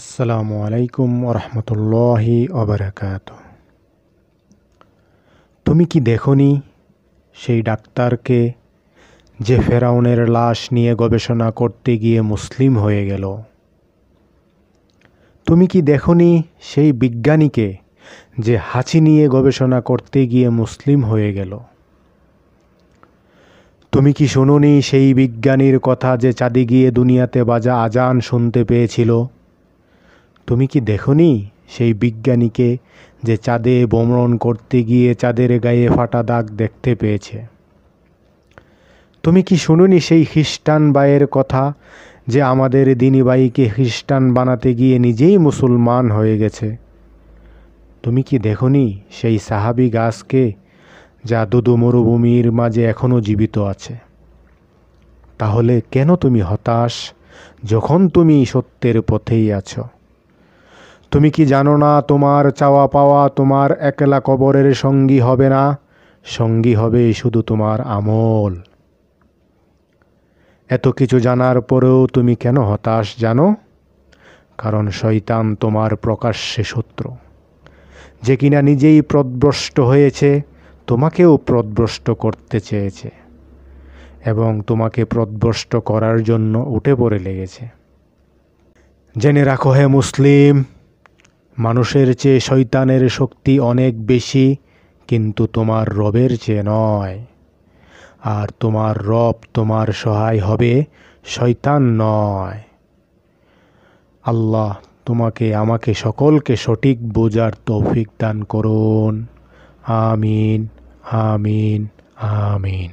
আসসালামু আলাইকুম ওরহমতুল্লাহি অবরাকাত তুমি কি দেখনি সেই ডাক্তারকে যে ফেরাউনের লাশ নিয়ে গবেষণা করতে গিয়ে মুসলিম হয়ে গেল তুমি কি দেখনি সেই বিজ্ঞানীকে যে হাঁচি নিয়ে গবেষণা করতে গিয়ে মুসলিম হয়ে গেল তুমি কি শোনি সেই বিজ্ঞানীর কথা যে চাঁদে গিয়ে দুনিয়াতে বাজা আজান শুনতে পেয়েছিল তুমি কি দেখনি সেই বিজ্ঞানীকে যে চাঁদে বমরণ করতে গিয়ে চাঁদের গায়ে ফাটা দাগ দেখতে পেয়েছে তুমি কি শুনুনি সেই খ্রিস্টান বায়ের কথা যে আমাদের দিনীবাইকে খ্রিস্টান বানাতে গিয়ে নিজেই মুসলমান হয়ে গেছে তুমি কি দেখনি সেই সাহাবি গাছকে যা দুদু মরুভূমির মাঝে এখনও জীবিত আছে তাহলে কেন তুমি হতাশ যখন তুমি সত্যের পথেই আছো তুমি কি জানো না তোমার চাওয়া পাওয়া তোমার একলা কবরের সঙ্গী হবে না সঙ্গী হবে শুধু তোমার আমল এত কিছু জানার পরেও তুমি কেন হতাশ জানো কারণ শয়তান তোমার প্রকাশ্যে শত্রু যে কিনা নিজেই প্রদ্রষ্ট হয়েছে তোমাকেও প্রদ্রষ্ট করতে চেয়েছে এবং তোমাকে প্রদ্রষ্ট করার জন্য উঠে পড়ে লেগেছে জেনে রাখো হে মুসলিম মানুষের চেয়ে শৈতানের শক্তি অনেক বেশি কিন্তু তোমার রবের চেয়ে নয় আর তোমার রব তোমার সহায় হবে শয়তান নয় আল্লাহ তোমাকে আমাকে সকলকে সঠিক বোঝার তৌফিক দান করুন আমিন আমিন আমিন